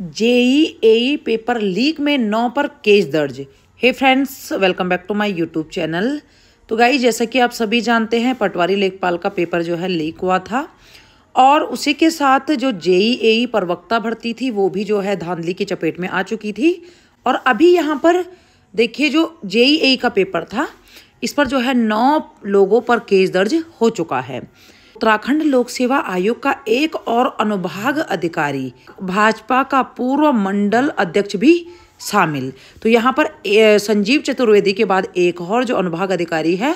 JEE एई paper leak में नौ पर केस दर्ज hey friends welcome back to my YouTube channel तो गाई जैसा कि आप सभी जानते हैं पटवारी लेखपाल का पेपर जो है लीक हुआ था और उसी के साथ जो जेई एई प्रवक्ता भर्ती थी वो भी जो है धांधली की चपेट में आ चुकी थी और अभी यहाँ पर देखिए जो जेई एई का पेपर था इस पर जो है नौ लोगों पर केस दर्ज हो चुका है उत्तराखंड लोक सेवा आयोग का एक और अनुभाग अधिकारी भाजपा का पूर्व मंडल अध्यक्ष भी शामिल तो यहाँ पर संजीव चतुर्वेदी के बाद एक और जो अनुभाग अधिकारी है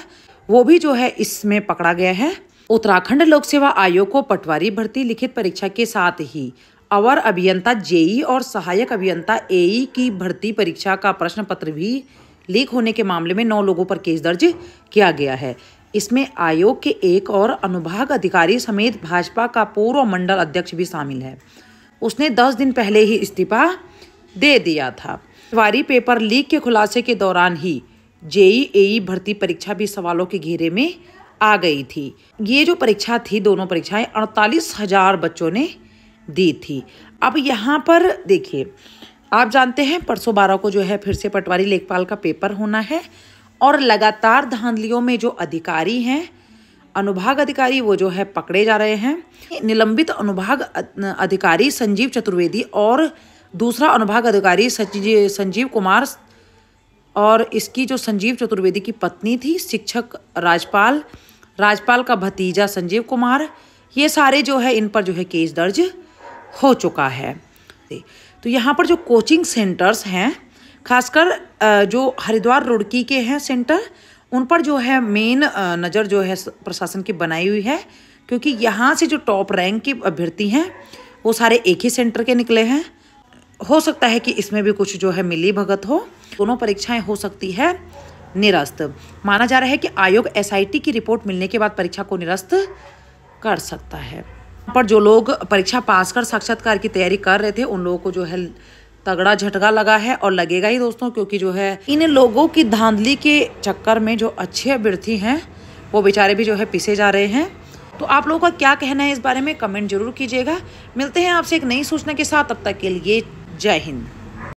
वो भी जो है इसमें पकड़ा गया है उत्तराखंड लोक सेवा आयोग को पटवारी भर्ती लिखित परीक्षा के साथ ही अवर अभियंता जेई और सहायक अभियंता एई की भर्ती परीक्षा का प्रश्न पत्र भी लीक होने के मामले में नौ लोगों पर केस दर्ज किया गया है इसमें आयोग के एक और अनुभाग अधिकारी समेत भाजपा का पूर्व मंडल अध्यक्ष भी शामिल है उसने दस दिन पहले ही इस्तीफा दे दिया था वारी पेपर लीक के खुलासे के दौरान ही जेई ए भर्ती परीक्षा भी सवालों के घेरे में आ गई थी ये जो परीक्षा थी दोनों परीक्षाएं अड़तालीस हजार बच्चों ने दी थी अब यहाँ पर देखिए आप जानते हैं परसों बारह को जो है फिर से पटवारी लेखपाल का पेपर होना है और लगातार धांधलियों में जो अधिकारी हैं अनुभाग अधिकारी वो जो है पकड़े जा रहे हैं निलंबित अनुभाग अधिकारी संजीव चतुर्वेदी और दूसरा अनुभाग अधिकारी संजीव कुमार और इसकी जो संजीव चतुर्वेदी की पत्नी थी शिक्षक राजपाल राजपाल का भतीजा संजीव कुमार ये सारे जो है इन पर जो है केस दर्ज हो चुका है तो यहाँ पर जो कोचिंग सेंटर्स हैं खासकर जो हरिद्वार रुड़की के हैं सेंटर उन पर जो है मेन नज़र जो है प्रशासन की बनाई हुई है क्योंकि यहाँ से जो टॉप रैंक के अभ्यर्थी हैं वो सारे एक ही सेंटर के निकले हैं हो सकता है कि इसमें भी कुछ जो है मिली भगत हो दोनों परीक्षाएं हो सकती है निरस्त माना जा रहा है कि आयोग एसआईटी की रिपोर्ट मिलने के बाद परीक्षा को निरस्त कर सकता है पर जो लोग परीक्षा पास कर साक्षात्कार की तैयारी कर रहे थे उन लोगों को जो है तगड़ा झटका लगा है और लगेगा ही दोस्तों क्योंकि जो है इन लोगों की धांधली के चक्कर में जो अच्छे अभ्यर्थी हैं वो बेचारे भी जो है पिसे जा रहे हैं तो आप लोगों का क्या कहना है इस बारे में कमेंट जरूर कीजिएगा मिलते हैं आपसे एक नई सूचना के साथ तब तक के लिए जय हिंद